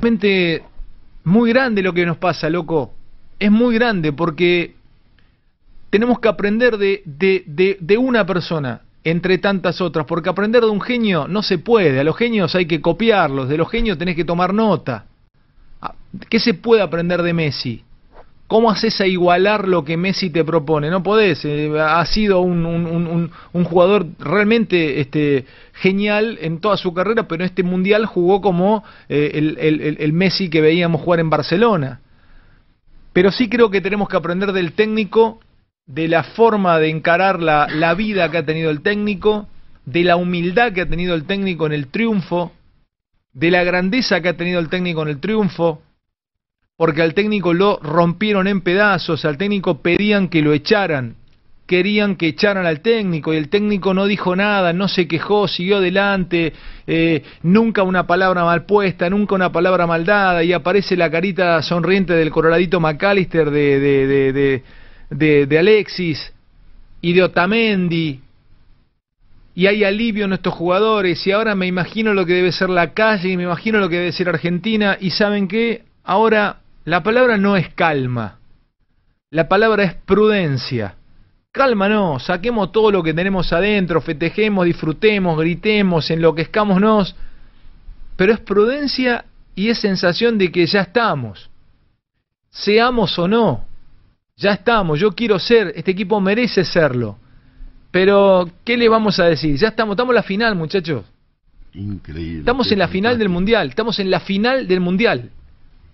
realmente muy grande lo que nos pasa, loco. Es muy grande porque tenemos que aprender de, de, una persona entre tantas otras, porque aprender de un genio no se puede, a los genios hay que copiarlos, de los genios tenés que tomar nota. Ah, ¿Qué se puede aprender de Messi? ¿Cómo haces a igualar lo que Messi te propone? No podés. Eh, ha sido un, jugador realmente este, genial en toda su carrera, pero en este mundial jugó como eh, el, Messi que veíamos jugar en Barcelona. Pero sí creo que tenemos que aprender del técnico, de la forma de encarar la, la vida que ha tenido el técnico, de la humildad que ha tenido el técnico en el triunfo, de la grandeza que ha tenido el técnico en el triunfo, porque al técnico lo rompieron en pedazos, al técnico pedían que lo echaran, querían que echaran al técnico y el técnico no dijo nada, no se quejó, siguió adelante, eh, nunca una palabra mal puesta, nunca una palabra mal dada y aparece la carita sonriente del coloradito McAllister de, de Alexis y de Otamendi. Y hay alivio en estos jugadores y ahora me imagino lo que debe ser la calle y me imagino lo que debe ser Argentina y saben qué, ahora la palabra no es calma. La palabra es prudencia. no, saquemos todo lo que tenemos adentro, festejemos, disfrutemos, gritemos, enloquezcámonos. Pero es prudencia y es sensación de que ya estamos. Seamos o no, ya estamos, yo quiero ser, este equipo merece serlo. Pero, ¿qué le vamos a decir? Ya estamos, estamos en la final, muchachos. Increíble. Estamos en la final del Mundial, estamos en la final del Mundial.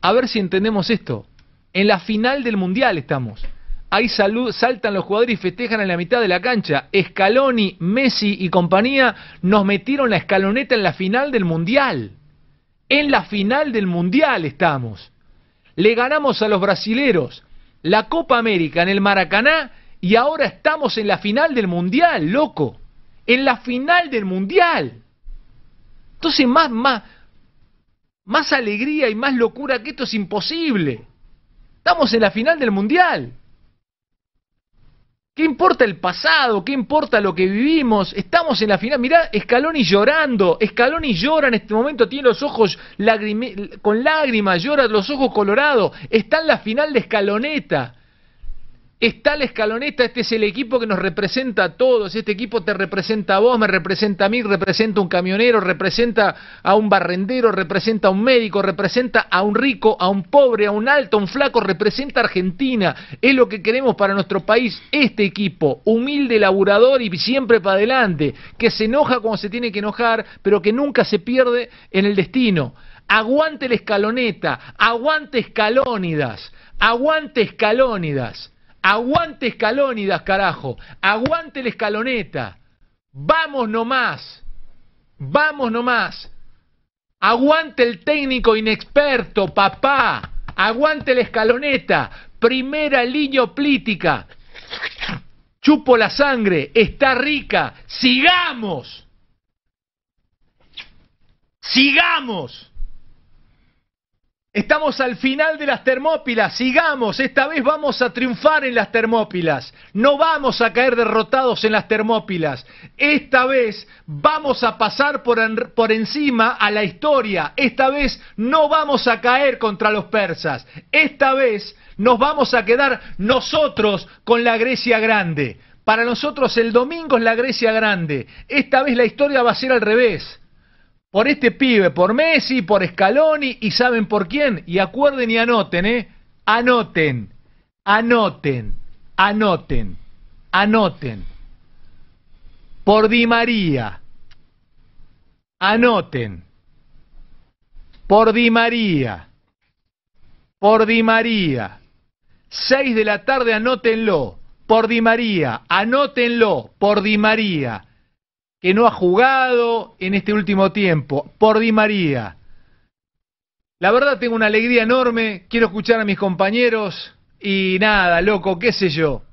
A ver si entendemos esto. En la final del Mundial estamos. Ahí salud, saltan los jugadores y festejan en la mitad de la cancha. Scaloni, Messi y compañía nos metieron la escaloneta en la final del Mundial. En la final del Mundial estamos. Le ganamos a los brasileros la Copa América en el Maracaná y ahora estamos en la final del Mundial, loco. En la final del Mundial. Entonces, más, más, más alegría y más locura que esto es imposible. Estamos en la final del Mundial. ¿Qué importa el pasado? ¿Qué importa lo que vivimos? Estamos en la final. Mirá, y llorando. y llora en este momento, tiene los ojos con lágrimas, llora los ojos colorados. Está en la final de Escaloneta. Está la escaloneta, este es el equipo que nos representa a todos, este equipo te representa a vos, me representa a mí, representa a un camionero, representa a un barrendero, representa a un médico, representa a un rico, a un pobre, a un alto, a un flaco, representa a Argentina, es lo que queremos para nuestro país, este equipo, humilde, laburador y siempre para adelante, que se enoja cuando se tiene que enojar, pero que nunca se pierde en el destino. Aguante la escaloneta, aguante escalónidas, aguante escalónidas. Aguante Escalónidas, carajo. Aguante la escaloneta. Vamos nomás. Vamos nomás. Aguante el técnico inexperto, papá. Aguante la escaloneta. Primera línea plítica. Chupo la sangre. Está rica. Sigamos. Sigamos. Estamos al final de las Termópilas, sigamos, esta vez vamos a triunfar en las Termópilas, no vamos a caer derrotados en las Termópilas, esta vez vamos a pasar por, por encima a la historia, esta vez no vamos a caer contra los persas, esta vez nos vamos a quedar nosotros con la Grecia Grande. Para nosotros el domingo es la Grecia Grande, esta vez la historia va a ser al revés por este pibe, por Messi, por Scaloni y saben por quién. Y acuerden y anoten, ¿eh? Anoten, anoten, anoten, anoten. Por Di María. Anoten. Por Di María. Por Di María. Seis de la tarde, anótenlo. Por Di María, anótenlo. Por Di María que no ha jugado en este último tiempo, por Di María. La verdad tengo una alegría enorme, quiero escuchar a mis compañeros y nada, loco, qué sé yo.